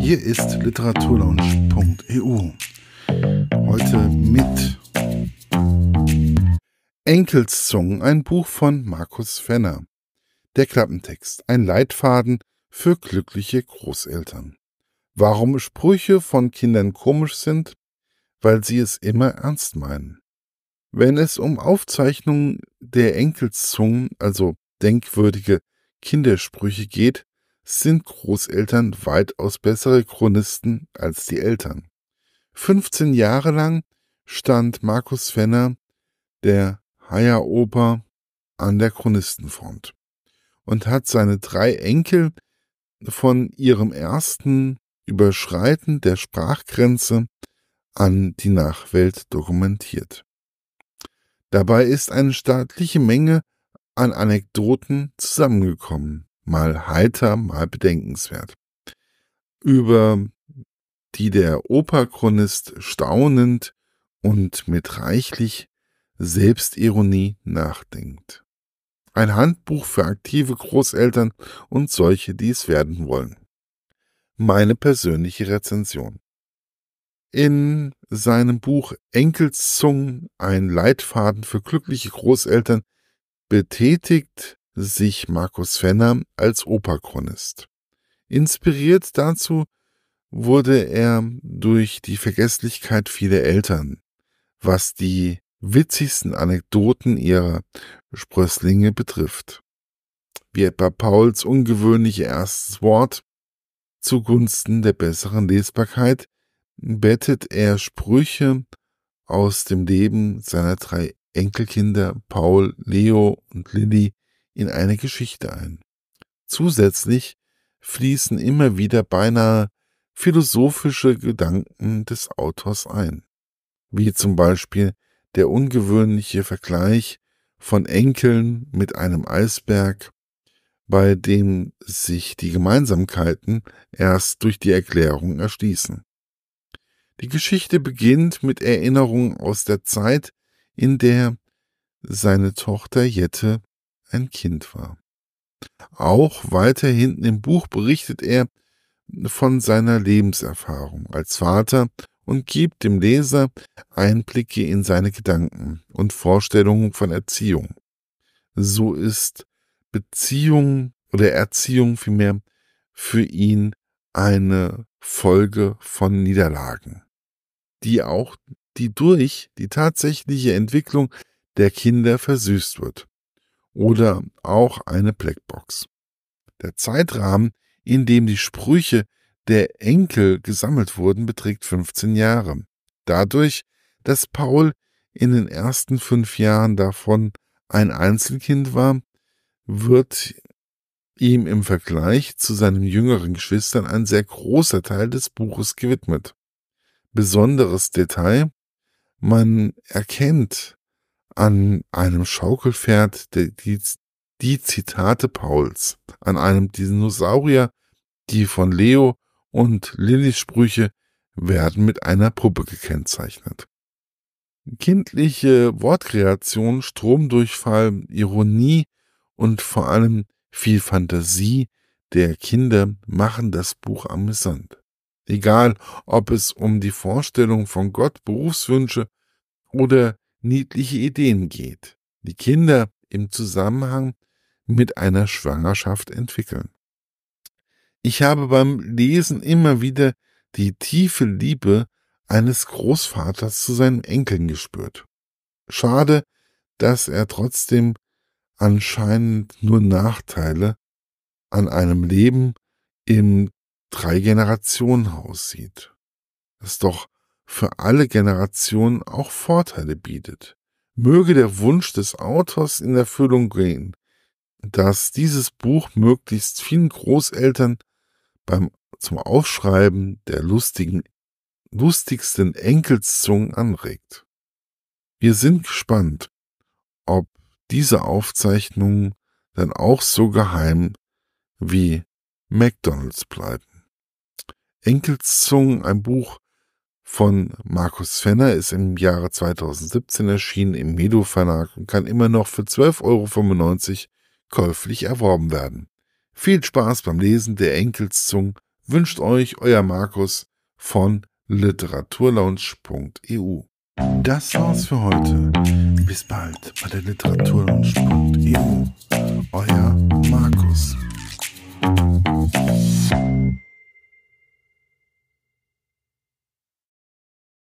Hier ist literaturlaunch.eu. Heute mit Enkelszungen, ein Buch von Markus Fenner. Der Klappentext, ein Leitfaden für glückliche Großeltern. Warum Sprüche von Kindern komisch sind? Weil sie es immer ernst meinen. Wenn es um Aufzeichnungen der Enkelszungen, also denkwürdige Kindersprüche geht, sind Großeltern weitaus bessere Chronisten als die Eltern. 15 Jahre lang stand Markus Fenner, der Haier Oper, an der Chronistenfront und hat seine drei Enkel von ihrem ersten Überschreiten der Sprachgrenze an die Nachwelt dokumentiert. Dabei ist eine staatliche Menge an Anekdoten zusammengekommen mal heiter, mal bedenkenswert. Über die der Operchronist staunend und mit reichlich Selbstironie nachdenkt. Ein Handbuch für aktive Großeltern und solche, die es werden wollen. Meine persönliche Rezension. In seinem Buch Enkelszungen, ein Leitfaden für glückliche Großeltern, betätigt sich Markus Fenner als Operchronist. Inspiriert dazu wurde er durch die Vergesslichkeit vieler Eltern, was die witzigsten Anekdoten ihrer Sprösslinge betrifft. Wie etwa Pauls ungewöhnliche erstes Wort zugunsten der besseren Lesbarkeit bettet er Sprüche aus dem Leben seiner drei Enkelkinder Paul, Leo und Lilly in eine Geschichte ein. Zusätzlich fließen immer wieder beinahe philosophische Gedanken des Autors ein, wie zum Beispiel der ungewöhnliche Vergleich von Enkeln mit einem Eisberg, bei dem sich die Gemeinsamkeiten erst durch die Erklärung erschließen. Die Geschichte beginnt mit Erinnerungen aus der Zeit, in der seine Tochter Jette ein Kind war. Auch weiter hinten im Buch berichtet er von seiner Lebenserfahrung als Vater und gibt dem Leser Einblicke in seine Gedanken und Vorstellungen von Erziehung. So ist Beziehung oder Erziehung vielmehr für ihn eine Folge von Niederlagen, die auch die durch die tatsächliche Entwicklung der Kinder versüßt wird oder auch eine Blackbox. Der Zeitrahmen, in dem die Sprüche der Enkel gesammelt wurden, beträgt 15 Jahre. Dadurch, dass Paul in den ersten fünf Jahren davon ein Einzelkind war, wird ihm im Vergleich zu seinen jüngeren Geschwistern ein sehr großer Teil des Buches gewidmet. Besonderes Detail, man erkennt an einem Schaukelpferd die, die, die Zitate Pauls, an einem Dinosaurier, die von Leo und Lillys Sprüche werden mit einer Puppe gekennzeichnet. Kindliche Wortkreation, Stromdurchfall, Ironie und vor allem viel Fantasie der Kinder machen das Buch amüsant. Egal, ob es um die Vorstellung von Gott, Berufswünsche oder niedliche Ideen geht, die Kinder im Zusammenhang mit einer Schwangerschaft entwickeln. Ich habe beim Lesen immer wieder die tiefe Liebe eines Großvaters zu seinen Enkeln gespürt. Schade, dass er trotzdem anscheinend nur Nachteile an einem Leben im Drei-Generationen-Haus sieht. Das ist doch für alle Generationen auch Vorteile bietet. Möge der Wunsch des Autors in Erfüllung gehen, dass dieses Buch möglichst vielen Großeltern beim zum Aufschreiben der lustigen, lustigsten Enkelszungen anregt. Wir sind gespannt, ob diese Aufzeichnungen dann auch so geheim wie McDonalds bleiben. Enkelszungen, ein Buch, von Markus Fenner ist im Jahre 2017 erschienen im Medo Verlag und kann immer noch für 12,95 Euro käuflich erworben werden. Viel Spaß beim Lesen der Enkelszungen wünscht euch euer Markus von literaturlaunch.eu. Das war's für heute. Bis bald bei der Literaturlaunch.eu.